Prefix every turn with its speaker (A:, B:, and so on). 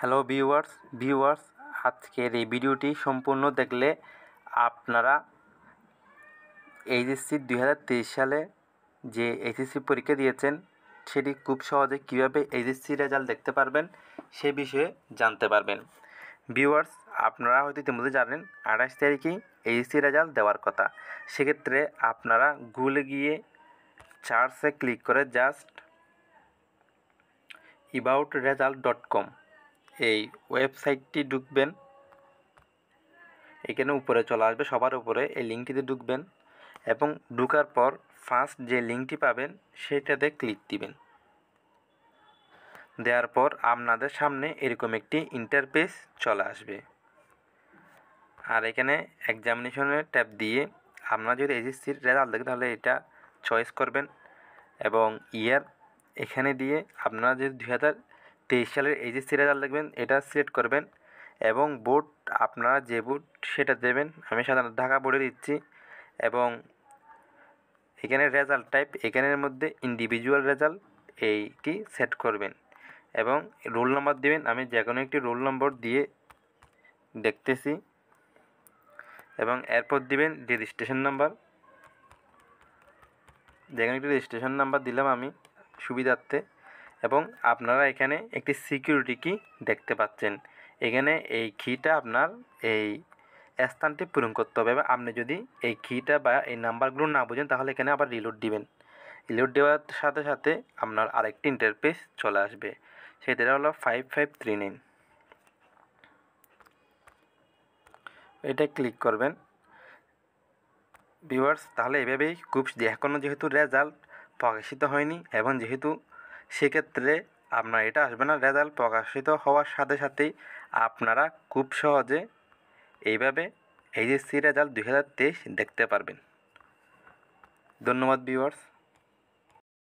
A: hello viewers viewers আজকের এই ভিডিওটি সম্পূর্ণ দেখলে আপনারা এইচএসসি দুই হাজার তেইশ সালে যে এইচএসসি পরীক্ষা দিয়েছেন সেটি খুব সহজে কীভাবে এইচএসসি রেজাল্ট দেখতে পারবেন সে বিষয়ে জানতে পারবেন ভিউয়ার্স আপনারা হয়তো ইতিমধ্যে জানেন আঠাশ তারিখেই এইচএসসি রেজাল্ট দেওয়ার কথা সেক্ষেত্রে আপনারা গুগলে গিয়ে চার্চে ক্লিক করে জাস্ট ইবাউট রেজাল্ট ডট কম এই ওয়েবসাইটটি ঢুকবেন এখানে উপরে চলে আসবে সবার উপরে এই লিঙ্কটিতে ঢুকবেন এবং ঢুকার পর ফার্স্ট যে লিঙ্কটি পাবেন সেটাতে ক্লিক দিবেন দেওয়ার পর আপনাদের সামনে এরকম একটি ইন্টারপেস চলে আসবে আর এখানে এক্সামিনেশনের ট্যাব দিয়ে আপনারা যদি এসএসসির রেজাল্ট দেখেন তাহলে এটা চয়েস করবেন এবং ইয়ার এখানে দিয়ে আপনারা যদি দুই হাজার তেইশ সালের এই যে সিরিয়াল লিখবেন এটা সিলেক্ট করবেন এবং বোর্ড আপনারা যে বোর্ড সেটা দেবেন আমি সাধারণত ঢাকা বোর্ডে দিচ্ছি এবং এখানে রেজাল্ট টাইপ এখানের মধ্যে ইন্ডিভিজুয়াল রেজাল্ট এইটি সেট করবেন এবং রোল নম্বর দেবেন আমি যে কোনো একটি রোল নম্বর দিয়ে দেখতেছি এবং এরপর দিবেন রেজিস্ট্রেশন নাম্বার যে কোনো একটি রেজিস্ট্রেশন নাম্বার দিলাম আমি সুবিধার্থে এবং আপনারা এখানে একটি সিকিউরিটি কি দেখতে পাচ্ছেন এখানে এই ঘিটা আপনার এই স্থানটি পূরণ করতে হবে এবং আপনি যদি এই ঘিটা বা এই নাম্বারগুলো না বুঝেন তাহলে এখানে আবার রিলোড দিবেন রিলোড দেওয়ার সাথে সাথে আপনার আরেকটি ইন্টারপেস চলে আসবে সেটা হলো ফাইভ ফাইভ থ্রি নাইন এটা ক্লিক করবেন ভিউয়ার্স তাহলে এভাবেই খুব এখনও যেহেতু রেজাল্ট প্রকাশিত হয়নি এবং যেহেতু সেক্ষেত্রে আপনার এটা আসবে না রেজাল্ট প্রকাশিত হওয়ার সাথে সাথেই আপনারা খুব সহজে এইভাবে এইচএসসি রেজাল্ট দুই দেখতে পারবেন ধন্যবাদ বিওয়ার্স